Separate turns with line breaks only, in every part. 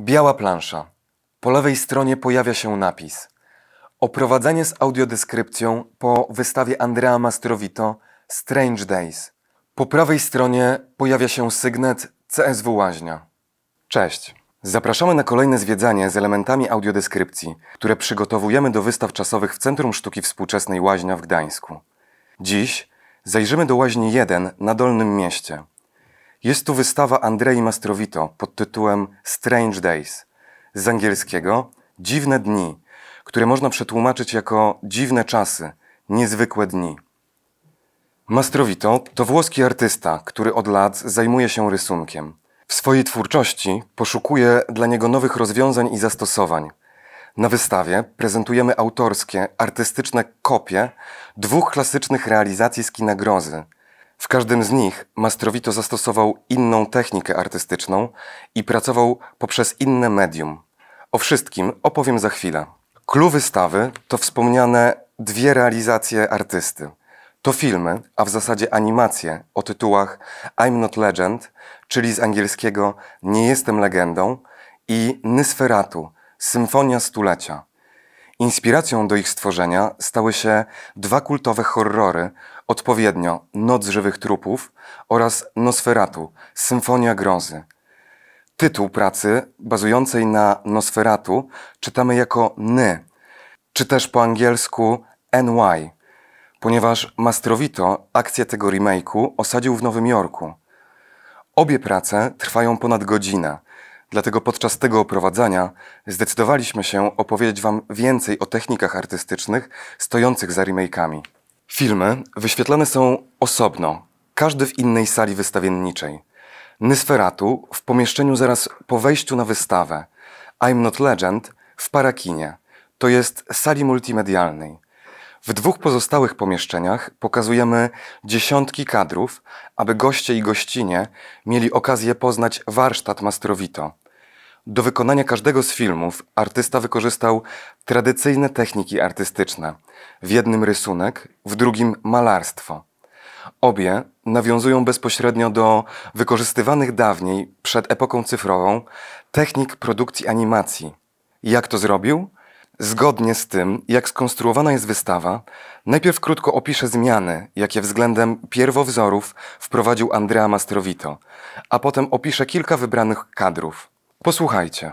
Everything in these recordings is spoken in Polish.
Biała plansza. Po lewej stronie pojawia się napis. Oprowadzenie z audiodeskrypcją po wystawie Andrea Mastrowito Strange Days. Po prawej stronie pojawia się sygnet CSW Łaźnia. Cześć. Zapraszamy na kolejne zwiedzanie z elementami audiodeskrypcji, które przygotowujemy do wystaw czasowych w Centrum Sztuki Współczesnej Łaźnia w Gdańsku. Dziś zajrzymy do Łaźni 1 na Dolnym Mieście – jest tu wystawa Andrei Mastrowito pod tytułem Strange Days z angielskiego Dziwne dni, które można przetłumaczyć jako dziwne czasy, niezwykłe dni. Mastrowito to włoski artysta, który od lat zajmuje się rysunkiem. W swojej twórczości poszukuje dla niego nowych rozwiązań i zastosowań. Na wystawie prezentujemy autorskie, artystyczne kopie dwóch klasycznych realizacji z grozy – w każdym z nich Mastrowito zastosował inną technikę artystyczną i pracował poprzez inne medium. O wszystkim opowiem za chwilę. Clue wystawy to wspomniane dwie realizacje artysty. To filmy, a w zasadzie animacje o tytułach I'm Not Legend, czyli z angielskiego Nie jestem legendą i Nysferatu, Symfonia Stulecia. Inspiracją do ich stworzenia stały się dwa kultowe horrory, odpowiednio Noc Żywych Trupów oraz Nosferatu, Symfonia Grozy. Tytuł pracy, bazującej na Nosferatu, czytamy jako Ny, czy też po angielsku NY, ponieważ Mastrowito akcję tego remake'u osadził w Nowym Jorku. Obie prace trwają ponad godzinę – Dlatego podczas tego oprowadzania zdecydowaliśmy się opowiedzieć Wam więcej o technikach artystycznych stojących za remake'ami. Filmy wyświetlane są osobno, każdy w innej sali wystawienniczej. Nysferatu w pomieszczeniu zaraz po wejściu na wystawę, I'm Not Legend w parakinie, to jest sali multimedialnej. W dwóch pozostałych pomieszczeniach pokazujemy dziesiątki kadrów, aby goście i gościnie mieli okazję poznać warsztat Mastrowito. Do wykonania każdego z filmów artysta wykorzystał tradycyjne techniki artystyczne. W jednym rysunek, w drugim malarstwo. Obie nawiązują bezpośrednio do wykorzystywanych dawniej, przed epoką cyfrową, technik produkcji animacji. Jak to zrobił? Zgodnie z tym, jak skonstruowana jest wystawa, najpierw krótko opiszę zmiany, jakie względem pierwowzorów wprowadził Andrea Mastrowito, a potem opiszę kilka wybranych kadrów. Posłuchajcie.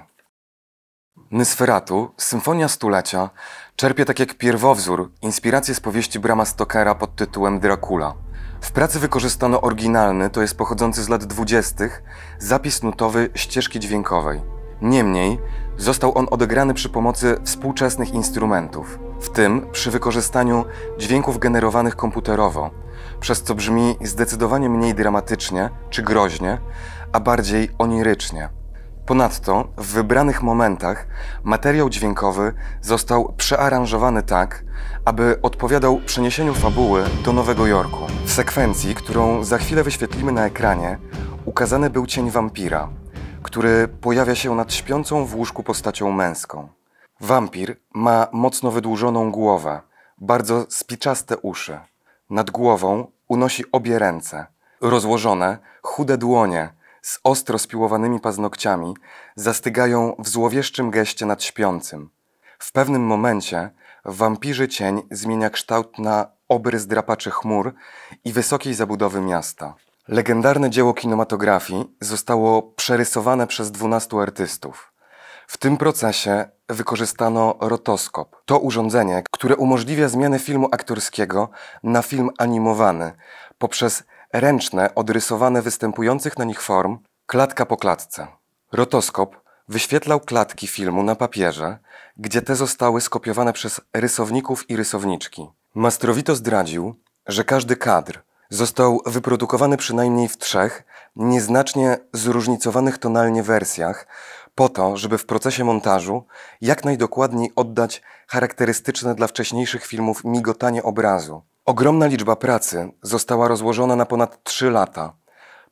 Nysferatu, Symfonia Stulecia, czerpie tak jak pierwowzór inspirację z powieści Brama Stokera pod tytułem Dracula. W pracy wykorzystano oryginalny, to jest pochodzący z lat dwudziestych, zapis nutowy ścieżki dźwiękowej. Niemniej, Został on odegrany przy pomocy współczesnych instrumentów, w tym przy wykorzystaniu dźwięków generowanych komputerowo, przez co brzmi zdecydowanie mniej dramatycznie czy groźnie, a bardziej onirycznie. Ponadto w wybranych momentach materiał dźwiękowy został przearanżowany tak, aby odpowiadał przeniesieniu fabuły do Nowego Jorku. W sekwencji, którą za chwilę wyświetlimy na ekranie, ukazany był cień wampira, który pojawia się nad śpiącą w łóżku postacią męską. Wampir ma mocno wydłużoną głowę, bardzo spiczaste uszy. Nad głową unosi obie ręce, rozłożone, chude dłonie z ostro spiłowanymi paznokciami zastygają w złowieszczym geście nad śpiącym. W pewnym momencie wampirzy cień zmienia kształt na obrys drapaczy chmur i wysokiej zabudowy miasta. Legendarne dzieło kinematografii zostało przerysowane przez 12 artystów. W tym procesie wykorzystano rotoskop. To urządzenie, które umożliwia zmianę filmu aktorskiego na film animowany poprzez ręczne odrysowane występujących na nich form klatka po klatce. Rotoskop wyświetlał klatki filmu na papierze, gdzie te zostały skopiowane przez rysowników i rysowniczki. Mastrowito zdradził, że każdy kadr Został wyprodukowany przynajmniej w trzech, nieznacznie zróżnicowanych tonalnie wersjach, po to, żeby w procesie montażu jak najdokładniej oddać charakterystyczne dla wcześniejszych filmów migotanie obrazu. Ogromna liczba pracy została rozłożona na ponad 3 lata,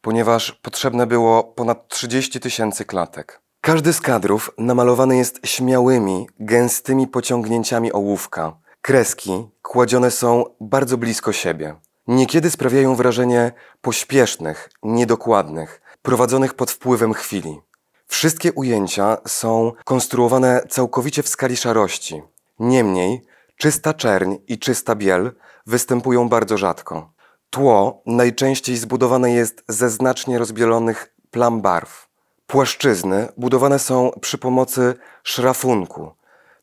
ponieważ potrzebne było ponad 30 tysięcy klatek. Każdy z kadrów namalowany jest śmiałymi, gęstymi pociągnięciami ołówka. Kreski kładzione są bardzo blisko siebie. Niekiedy sprawiają wrażenie pośpiesznych, niedokładnych, prowadzonych pod wpływem chwili. Wszystkie ujęcia są konstruowane całkowicie w skali szarości. Niemniej, czysta czerń i czysta biel występują bardzo rzadko. Tło najczęściej zbudowane jest ze znacznie rozbielonych plam barw. Płaszczyzny budowane są przy pomocy szrafunku,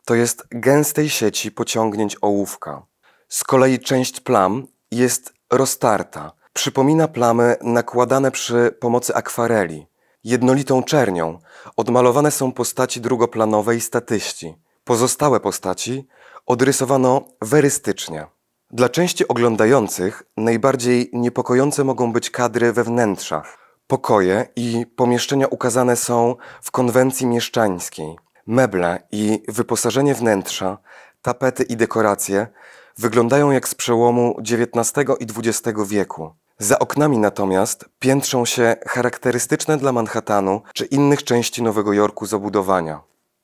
to jest gęstej sieci pociągnięć ołówka. Z kolei część plam jest roztarta. Przypomina plamy nakładane przy pomocy akwareli. Jednolitą czernią odmalowane są postaci drugoplanowe i statyści. Pozostałe postaci odrysowano werystycznie. Dla części oglądających najbardziej niepokojące mogą być kadry we wnętrza. Pokoje i pomieszczenia ukazane są w konwencji mieszczańskiej. Meble i wyposażenie wnętrza tapety i dekoracje wyglądają jak z przełomu XIX i XX wieku. Za oknami natomiast piętrzą się charakterystyczne dla Manhattanu czy innych części Nowego Jorku zabudowania.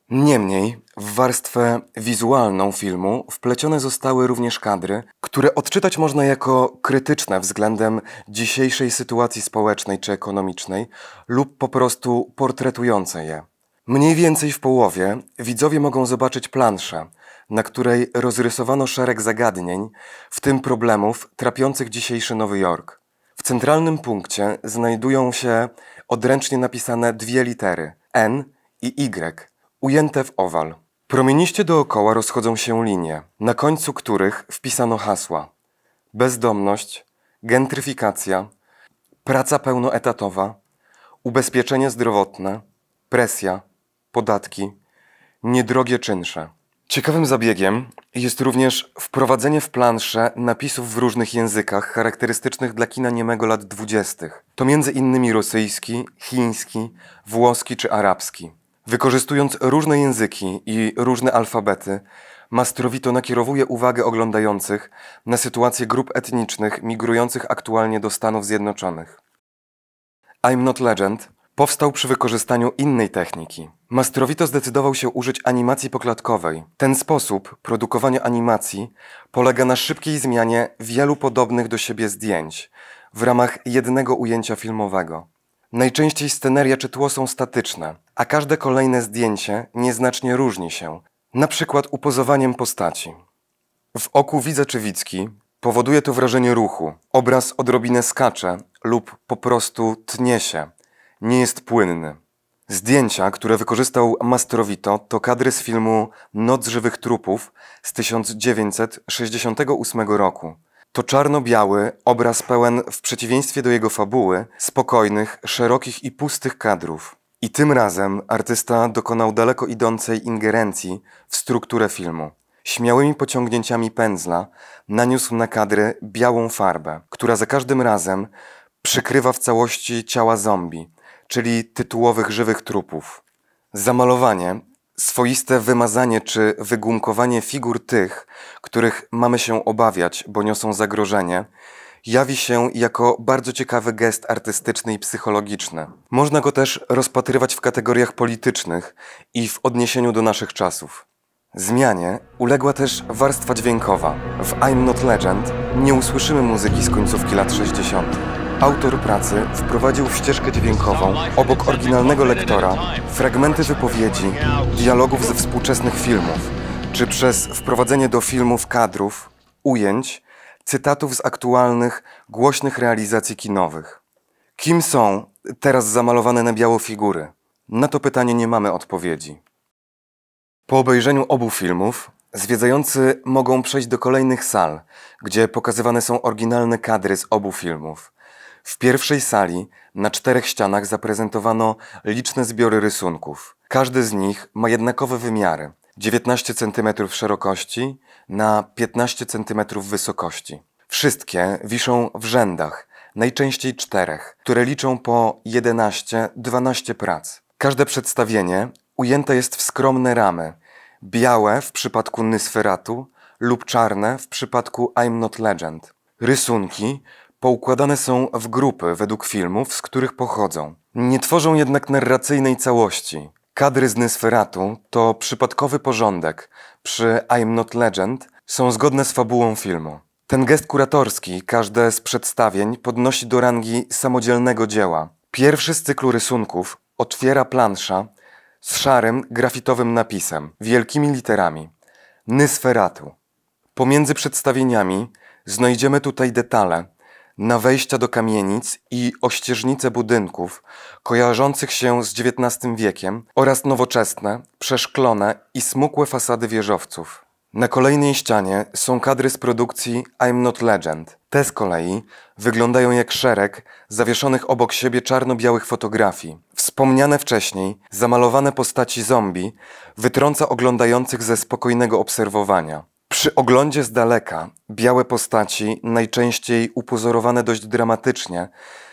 Niemniej w warstwę wizualną filmu wplecione zostały również kadry, które odczytać można jako krytyczne względem dzisiejszej sytuacji społecznej czy ekonomicznej lub po prostu portretujące je. Mniej więcej w połowie widzowie mogą zobaczyć plansze, na której rozrysowano szereg zagadnień, w tym problemów trapiących dzisiejszy Nowy Jork. W centralnym punkcie znajdują się odręcznie napisane dwie litery N i Y, ujęte w owal. Promieniście dookoła rozchodzą się linie, na końcu których wpisano hasła: bezdomność, gentryfikacja, praca pełnoetatowa, ubezpieczenie zdrowotne, presja, podatki, niedrogie czynsze. Ciekawym zabiegiem jest również wprowadzenie w planszę napisów w różnych językach charakterystycznych dla kina niemego lat dwudziestych. To między innymi rosyjski, chiński, włoski czy arabski. Wykorzystując różne języki i różne alfabety, Mastrowito nakierowuje uwagę oglądających na sytuację grup etnicznych migrujących aktualnie do Stanów Zjednoczonych. I'm Not Legend Powstał przy wykorzystaniu innej techniki. Mastrovito zdecydował się użyć animacji poklatkowej. Ten sposób produkowania animacji polega na szybkiej zmianie wielu podobnych do siebie zdjęć w ramach jednego ujęcia filmowego. Najczęściej sceneria czy tło są statyczne, a każde kolejne zdjęcie nieznacznie różni się, na przykład upozowaniem postaci. W oku widza Czywicki powoduje to wrażenie ruchu. Obraz odrobinę skacze lub po prostu tnie się – nie jest płynny. Zdjęcia, które wykorzystał Mastrovito, to kadry z filmu Noc żywych trupów z 1968 roku. To czarno-biały obraz pełen, w przeciwieństwie do jego fabuły, spokojnych, szerokich i pustych kadrów. I tym razem artysta dokonał daleko idącej ingerencji w strukturę filmu. Śmiałymi pociągnięciami pędzla naniósł na kadry białą farbę, która za każdym razem przykrywa w całości ciała zombie, czyli tytułowych żywych trupów. Zamalowanie, swoiste wymazanie czy wygumkowanie figur tych, których mamy się obawiać, bo niosą zagrożenie, jawi się jako bardzo ciekawy gest artystyczny i psychologiczny. Można go też rozpatrywać w kategoriach politycznych i w odniesieniu do naszych czasów. Zmianie uległa też warstwa dźwiękowa. W I'm Not Legend nie usłyszymy muzyki z końcówki lat 60. Autor pracy wprowadził w ścieżkę dźwiękową, obok oryginalnego lektora, fragmenty wypowiedzi, dialogów ze współczesnych filmów, czy przez wprowadzenie do filmów kadrów, ujęć, cytatów z aktualnych, głośnych realizacji kinowych. Kim są teraz zamalowane na biało figury? Na to pytanie nie mamy odpowiedzi. Po obejrzeniu obu filmów zwiedzający mogą przejść do kolejnych sal, gdzie pokazywane są oryginalne kadry z obu filmów. W pierwszej sali na czterech ścianach zaprezentowano liczne zbiory rysunków. Każdy z nich ma jednakowe wymiary 19 cm szerokości na 15 cm wysokości. Wszystkie wiszą w rzędach, najczęściej czterech, które liczą po 11-12 prac. Każde przedstawienie ujęte jest w skromne ramy, białe w przypadku Nysferatu lub czarne w przypadku I'm Not Legend. Rysunki poukładane są w grupy według filmów, z których pochodzą. Nie tworzą jednak narracyjnej całości. Kadry z Nysferatu to przypadkowy porządek. Przy I'm Not Legend są zgodne z fabułą filmu. Ten gest kuratorski każde z przedstawień podnosi do rangi samodzielnego dzieła. Pierwszy z cyklu rysunków otwiera plansza z szarym, grafitowym napisem, wielkimi literami. Nysferatu. Pomiędzy przedstawieniami znajdziemy tutaj detale, na wejścia do kamienic i ościeżnice budynków kojarzących się z XIX wiekiem oraz nowoczesne, przeszklone i smukłe fasady wieżowców. Na kolejnej ścianie są kadry z produkcji I'm Not Legend. Te z kolei wyglądają jak szereg zawieszonych obok siebie czarno-białych fotografii. Wspomniane wcześniej zamalowane postaci zombie wytrąca oglądających ze spokojnego obserwowania. Przy oglądzie z daleka białe postaci, najczęściej upozorowane dość dramatycznie,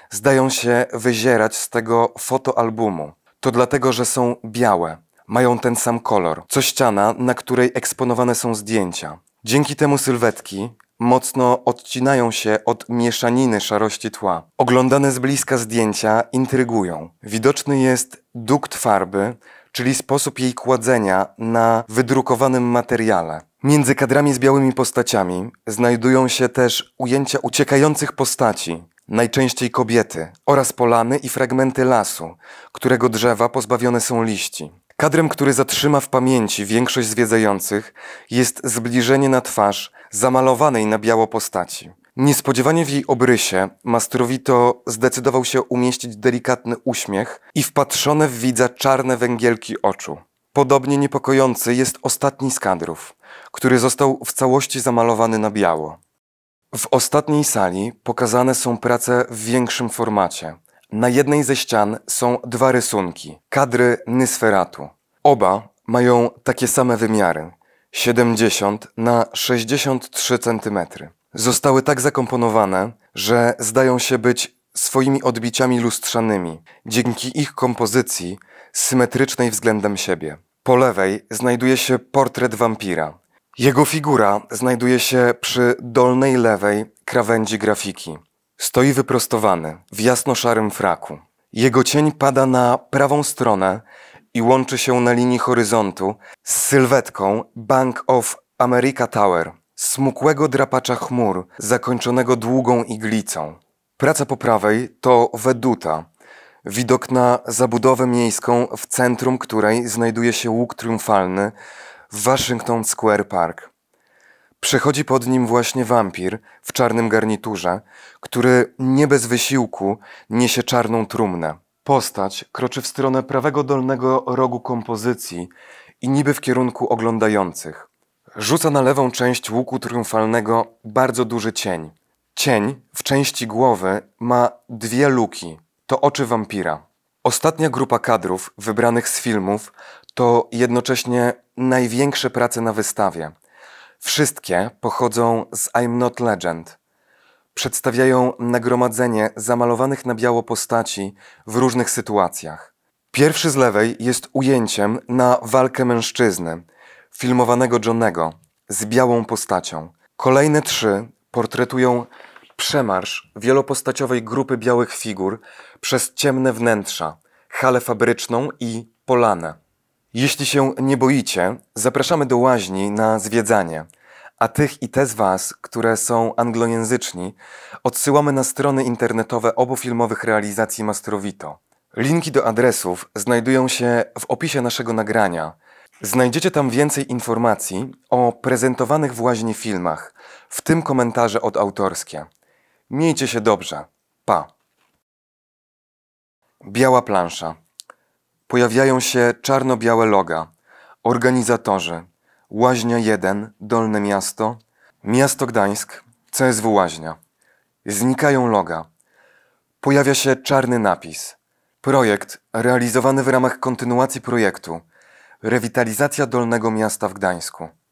zdają się wyzierać z tego fotoalbumu. To dlatego, że są białe, mają ten sam kolor, co ściana, na której eksponowane są zdjęcia. Dzięki temu sylwetki mocno odcinają się od mieszaniny szarości tła. Oglądane z bliska zdjęcia intrygują. Widoczny jest dukt farby, czyli sposób jej kładzenia na wydrukowanym materiale. Między kadrami z białymi postaciami znajdują się też ujęcia uciekających postaci, najczęściej kobiety, oraz polany i fragmenty lasu, którego drzewa pozbawione są liści. Kadrem, który zatrzyma w pamięci większość zwiedzających, jest zbliżenie na twarz zamalowanej na biało postaci. Niespodziewanie w jej obrysie Mastrowito zdecydował się umieścić delikatny uśmiech i wpatrzone w widza czarne węgielki oczu. Podobnie niepokojący jest ostatni z kadrów, który został w całości zamalowany na biało. W ostatniej sali pokazane są prace w większym formacie. Na jednej ze ścian są dwa rysunki, kadry Nysferatu. Oba mają takie same wymiary 70 na 63 cm. Zostały tak zakomponowane, że zdają się być swoimi odbiciami lustrzanymi. Dzięki ich kompozycji symetrycznej względem siebie. Po lewej znajduje się portret wampira. Jego figura znajduje się przy dolnej lewej krawędzi grafiki. Stoi wyprostowany, w jasno-szarym fraku. Jego cień pada na prawą stronę i łączy się na linii horyzontu z sylwetką Bank of America Tower, smukłego drapacza chmur, zakończonego długą iglicą. Praca po prawej to Weduta, widok na zabudowę miejską, w centrum której znajduje się łuk triumfalny w Washington Square Park. Przechodzi pod nim właśnie wampir w czarnym garniturze, który nie bez wysiłku niesie czarną trumnę. Postać kroczy w stronę prawego dolnego rogu kompozycji i niby w kierunku oglądających. Rzuca na lewą część łuku triumfalnego bardzo duży cień. Cień w części głowy ma dwie luki. To oczy wampira. Ostatnia grupa kadrów wybranych z filmów to jednocześnie największe prace na wystawie. Wszystkie pochodzą z I'm Not Legend. Przedstawiają nagromadzenie zamalowanych na biało postaci w różnych sytuacjach. Pierwszy z lewej jest ujęciem na walkę mężczyzny, filmowanego Johnego, z białą postacią. Kolejne trzy portretują Przemarsz wielopostaciowej grupy białych figur przez ciemne wnętrza, halę fabryczną i polanę. Jeśli się nie boicie, zapraszamy do łaźni na zwiedzanie, a tych i te z Was, które są anglojęzyczni, odsyłamy na strony internetowe obu filmowych realizacji Mastrowito. Linki do adresów znajdują się w opisie naszego nagrania. Znajdziecie tam więcej informacji o prezentowanych w łaźni filmach, w tym komentarze od autorskie. Miejcie się dobrze. Pa. Biała plansza. Pojawiają się czarno-białe loga. Organizatorzy. Łaźnia 1, Dolne Miasto. Miasto Gdańsk, CSW Łaźnia. Znikają loga. Pojawia się czarny napis. Projekt realizowany w ramach kontynuacji projektu Rewitalizacja Dolnego Miasta w Gdańsku.